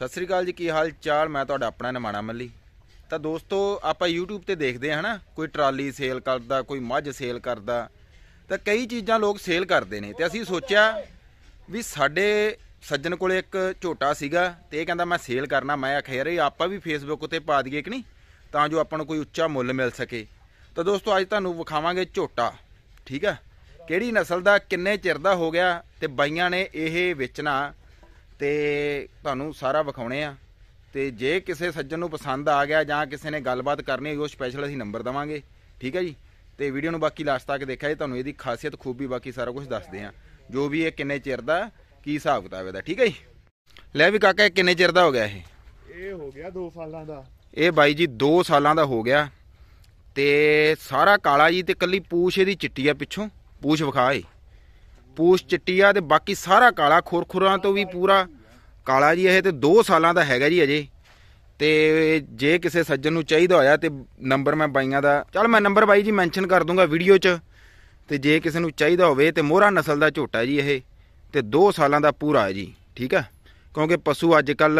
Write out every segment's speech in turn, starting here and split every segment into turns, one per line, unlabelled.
ਸਤਿ ਸ੍ਰੀ ਅਕਾਲ ਜੀ ਕੀ ਹਾਲ ਚਾਲ ਮੈਂ ਤੁਹਾਡਾ ਆਪਣਾ ਨਿਮਾਣਾ ਮੱਲੀ ਤਾਂ ਦੋਸਤੋ ਆਪਾਂ YouTube ਤੇ ਦੇਖਦੇ ਹਾਂ ਨਾ ਕੋਈ ਟਰਾਲੀ ਸੇਲ ਕਰਦਾ ਕੋਈ ਮੱਝ ਸੇਲ ਕਰਦਾ ਤਾਂ ਕਈ ਚੀਜ਼ਾਂ ਲੋਕ ਸੇਲ ਕਰਦੇ ਨੇ ਤੇ ਅਸੀਂ ਸੋਚਿਆ ਵੀ ਸਾਡੇ ਸੱਜਣ ਕੋਲੇ ਇੱਕ ਝੋਟਾ ਸੀਗਾ ਤੇ ਇਹ ਕਹਿੰਦਾ ਮੈਂ ਸੇਲ ਕਰਨਾ ਮੈਂ ਆਖਿਆ ਯਾਰ ਇਹ ਆਪਾਂ ਵੀ Facebook ਉੱਤੇ ਪਾ ਦਈਏ ਕਿ ਨਹੀਂ ਤਾਂ ਜੋ ਆਪਾਂ ਨੂੰ ਕੋਈ ਉੱਚਾ ਮੁੱਲ ਮਿਲ ਸਕੇ ਤਾਂ ਦੋਸਤੋ ਅੱਜ ਤੁਹਾਨੂੰ ਵਿਖਾਵਾਂਗੇ ਝੋਟਾ ਠੀਕ ਆ ਕਿਹੜੀ ਨਸਲ ਦਾ ਕਿੰਨੇ ਚਿਰ ਦਾ ਹੋ ਗਿਆ ਤੇ ਬਾਈਆਂ ਨੇ ਇਹ ਵੇਚਣਾ ਤੇ ਤੁਹਾਨੂੰ ਸਾਰਾ ਵਿਖਾਉਣੇ ਆ ਤੇ ਜੇ ਕਿਸੇ ਸੱਜਣ ਨੂੰ ਪਸੰਦ ਆ ਗਿਆ ਜਾਂ ਕਿਸੇ ਨੇ ਗੱਲਬਾਤ ਕਰਨੀ ਹੋਈ ਉਹ ਸਪੈਸ਼ਲ ਅਸੀਂ ਨੰਬਰ ਦਵਾਂਗੇ ਠੀਕ ਹੈ ਜੀ ਤੇ ਵੀਡੀਓ ਨੂੰ ਬਾਕੀ ਲਾਸਟ ਤੱਕ ਦੇਖਿਆ ਜੇ ਤੁਹਾਨੂੰ ਇਹਦੀ ਖਾਸੀਅਤ ਖੂਬੀ ਬਾਕੀ ਸਾਰਾ ਕੁਝ ਦੱਸਦੇ ਆ ਜੋ ਵੀ ਇਹ ਕਿੰਨੇ ਚਿਰ ਦਾ ਕੀ ਹਿਸਾਬ ਕਿਤਾਬ ਇਹਦਾ ਠੀਕ ਹੈ ਜੀ ਲੈ ਵੀ ਕਾਕਾ ਇਹ ਕਿੰਨੇ ਚਿਰ ਦਾ ਹੋ ਗਿਆ ਇਹ ਇਹ ਹੋ ਗਿਆ 2 ਸਾਲਾਂ ਦਾ ਇਹ ਬਾਈ ਜੀ 2 ਸਾਲਾਂ ਦਾ ਹੋ ਗਿਆ ਤੇ ਸਾਰਾ ਕਾਲਾ ਜੀ ਤੇ ਕੱਲੀ ਪੂਛ ਇਹਦੀ ਚਿੱਟੀ ਆ ਪਿੱਛੋਂ ਪੂਛ ਵਿਖਾ ਏ ਪੂਛ ਚਿੱਟੀ ਆ ਤੇ ਬਾਕੀ ਸਾਰਾ ਕਾਲਾ ਖੁਰਖੁਰਾਂ ਤੋਂ ਵੀ ਪੂਰਾ ਕਾਲਾ ਜੀ ਇਹ ਤੇ 2 ਸਾਲਾਂ ਦਾ ਹੈਗਾ ਜੀ ਅਜੇ ਤੇ ਜੇ ਕਿਸੇ ਸੱਜਣ ਨੂੰ ਚਾਹੀਦਾ ਹੋਇਆ ਤੇ ਨੰਬਰ ਮੈਂ ਬਾਈਆਂ ਦਾ ਚਲ ਮੈਂ ਨੰਬਰ ਬਾਈ ਜੀ ਮੈਂਸ਼ਨ ਕਰ ਦੂੰਗਾ ਵੀਡੀਓ 'ਚ ਤੇ ਜੇ ਕਿਸੇ ਨੂੰ ਚਾਹੀਦਾ ਹੋਵੇ ਤੇ ਮੋਹਰਾ ਨਸਲ ਦਾ ਝੋਟਾ ਜੀ ਇਹ ਤੇ 2 ਸਾਲਾਂ ਦਾ ਪੂਰਾ ਹੈ ਜੀ ਠੀਕ ਆ ਕਿਉਂਕਿ ਪਸ਼ੂ ਅੱਜ ਕੱਲ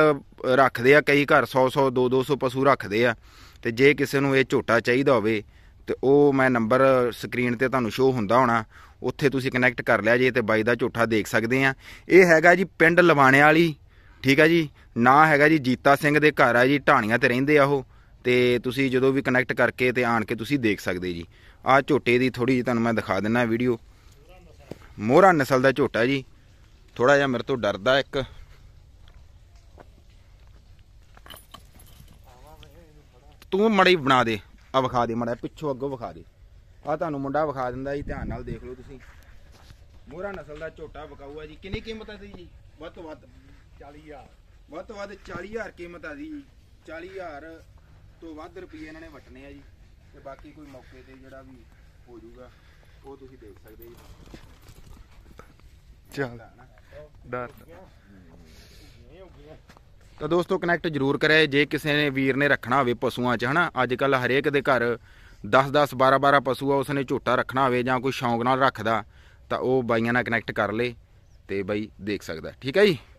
ਰੱਖਦੇ ਆ ਕਈ ਘਰ 100 100 2 200 ਪਸ਼ੂ ਰੱਖਦੇ ਆ ਤੇ ਜੇ ਕਿਸੇ ਨੂੰ ਇਹ ਝੋਟਾ ਚਾਹੀਦਾ ਹੋਵੇ ਤੇ ਉਹ ਮੈਂ ਨੰਬਰ ਸਕਰੀਨ ਤੇ ਤੁਹਾਨੂੰ ਸ਼ੋ ਹੁੰਦਾ ਹੋਣਾ ਉੱਥੇ ਤੁਸੀਂ ਕਨੈਕਟ ਕਰ ਲਿਆ ਜੇ ਤੇ ਬਾਈ ਦਾ ਝੂਠਾ ਦੇਖ ਸਕਦੇ ਆ ਇਹ ਹੈਗਾ ਜੀ ਪਿੰਡ ਲਵਾਣੇ ਵਾਲੀ ਠੀਕ ਆ ਜੀ ਨਾਂ ਹੈਗਾ ਜੀ ਜੀਤਾ ਸਿੰਘ ਦੇ ਘਰ ਆ ਜੀ ਢਾਣੀਆਂ ਤੇ ਰਹਿੰਦੇ ਆ ਉਹ ਤੇ ਤੁਸੀਂ ਜਦੋਂ ਵੀ ਕਨੈਕਟ ਕਰਕੇ ਤੇ ਆਣ ਕੇ ਤੁਸੀਂ ਦੇਖ ਸਕਦੇ ਜੀ ਆ ਝੋਟੇ ਦੀ ਥੋੜੀ ਜਿਹੀ ਤੁਹਾਨੂੰ ਮੈਂ ਦਿਖਾ ਦਿੰਨਾ ਵੀਡੀਓ ਮੋਹਰਾ ਨਸਲ ਦਾ ਝੋਟਾ ਜੀ ਥੋੜਾ ਜਿਹਾ ਮੇਰੇ ਤੋਂ ਡਰਦਾ ਇੱਕ ਤੂੰ ਮੜੀ ਬਣਾ ਦੇ ਆ ਵਿਖਾ ਦੇ ਮੜਾ ਪਿੱਛੋਂ ਅੱਗੋਂ ਵਿਖਾ ਦੇ ਆ ਤੁਹਾਨੂੰ ਮੁੰਡਾ ਵਿਖਾ ਦਿੰਦਾ ਜੀ ਧਿਆਨ ਨਾਲ ਦੇਖ ਲਓ ਤੁਸੀਂ ਮੋਹਰਾ ਨਸਲ ਦਾ ਝੋਟਾ ਵਿਕਾਊ ਆ ਜੀ ਕਿੰਨੀ ਕੀਮਤ ਆ ਦੀ ਜੀ ਵੱਧ ਤੋਂ ਵੱਧ 40000 ਵੱਧ ਤੋਂ ਵੱਧ 40000 ਕੀਮਤ ਆ ਦੀ 40000 ਤੋਂ ਵੱਧ ਰੁਪਏ ਇਹਨਾਂ ਨੇ ਵਟਨੇ ਆ ਜੀ ਤੇ ਬਾਕੀ ਕੋਈ ਮੌਕੇ ਤੇ ਜਿਹੜਾ ਵੀ ਹੋ ਜਾਊਗਾ ਉਹ ਤੁਸੀਂ ਦੇਖ ਸਕਦੇ ਜੀ ਚੱਲ ਡਰ ਨਹੀਂ ਹੋ ਗਿਆ ਤਾਂ ਦੋਸਤੋ ਕਨੈਕਟ ਜ਼ਰੂਰ ਕਰਿਆ ਜੇ ਕਿਸੇ ਨੇ ਵੀਰ ਨੇ ਰੱਖਣਾ ਹੋਵੇ ਪਸ਼ੂਆਂ 'ਚ ਹਨਾ ਅੱਜ ਕੱਲ ਹਰੇਕ ਦੇ ਘਰ 10 10 12 12 ਪਸ਼ੂ ਆ ਉਸਨੇ ਝੋਟਾ ਰੱਖਣਾ ਹੋਵੇ ਜਾਂ ਕੋਈ ਸ਼ੌਂਕ ਨਾਲ ਰੱਖਦਾ ਤਾਂ ਉਹ ਬਾਈਆਂ ਨਾਲ ਕਨੈਕਟ ਕਰ ਲੇ ਤੇ ਬਾਈ ਦੇਖ ਸਕਦਾ ਠੀਕ ਹੈ ਜੀ